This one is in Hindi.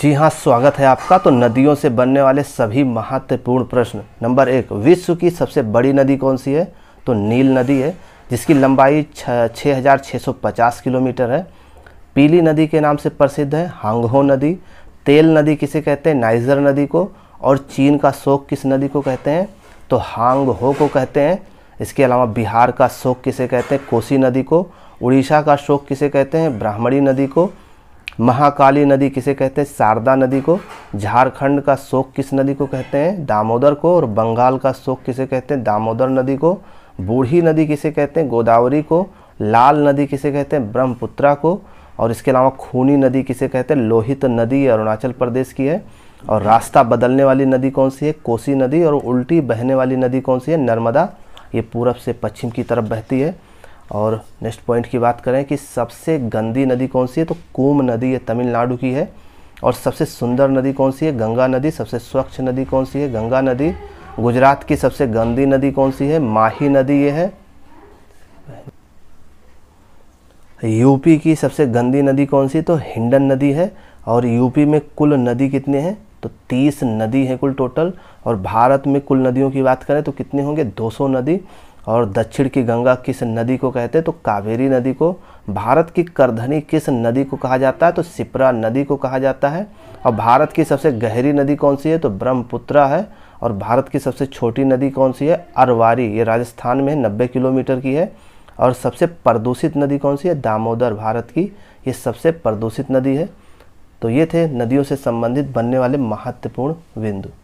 जी हाँ स्वागत है आपका तो नदियों से बनने वाले सभी महत्वपूर्ण प्रश्न नंबर एक विश्व की सबसे बड़ी नदी कौन सी है तो नील नदी है जिसकी लंबाई छः हज़ार छः सौ पचास किलोमीटर है पीली नदी के नाम से प्रसिद्ध है हांगहो नदी तेल नदी किसे कहते हैं नाइजर नदी को और चीन का शोक किस नदी को कहते हैं तो हांगहो को कहते हैं इसके अलावा बिहार का शोक किसे कहते हैं कोसी नदी को उड़ीसा का शोक किसे कहते हैं ब्राह्मणी नदी को महाकाली नदी किसे कहते हैं शारदा नदी को झारखंड का शोक किस नदी को कहते हैं दामोदर को और बंगाल का शोक किसे कहते हैं दामोदर नदी को बूढ़ी नदी किसे कहते हैं गोदावरी को लाल नदी किसे कहते हैं ब्रह्मपुत्रा को और इसके अलावा खूनी नदी किसे कहते हैं लोहित नदी अरुणाचल प्रदेश की है और रास्ता बदलने वाली नदी कौन सी है कोसी नदी और उल्टी बहने वाली नदी कौन सी है नर्मदा ये पूरब से पश्चिम की तरफ बहती है और नेक्स्ट पॉइंट की बात करें कि सबसे गंदी नदी कौन सी है तो कुम नदी है तमिलनाडु की है और सबसे सुंदर नदी कौन सी है गंगा नदी सबसे स्वच्छ नदी कौन सी है गंगा नदी गुजरात की सबसे गंदी नदी कौन सी है माही नदी ये है यूपी की सबसे गंदी नदी कौन सी तो हिंडन नदी है और यूपी में कुल नदी कितने हैं तो 30 नदी है कुल टोटल और भारत में कुल नदियों की बात करें तो कितने होंगे 200 नदी और दक्षिण की गंगा किस नदी को कहते हैं तो कावेरी नदी को भारत की करधनी किस नदी को कहा जाता है तो सिपरा नदी को कहा जाता है और भारत की सबसे गहरी नदी कौन सी है तो ब्रह्मपुत्रा है और भारत की सबसे छोटी नदी कौन सी है अरवारी ये राजस्थान में नब्बे किलोमीटर की है और सबसे प्रदूषित नदी कौन सी है दामोदर भारत की ये सबसे प्रदूषित नदी है तो ये थे नदियों से संबंधित बनने वाले महत्वपूर्ण बिंदु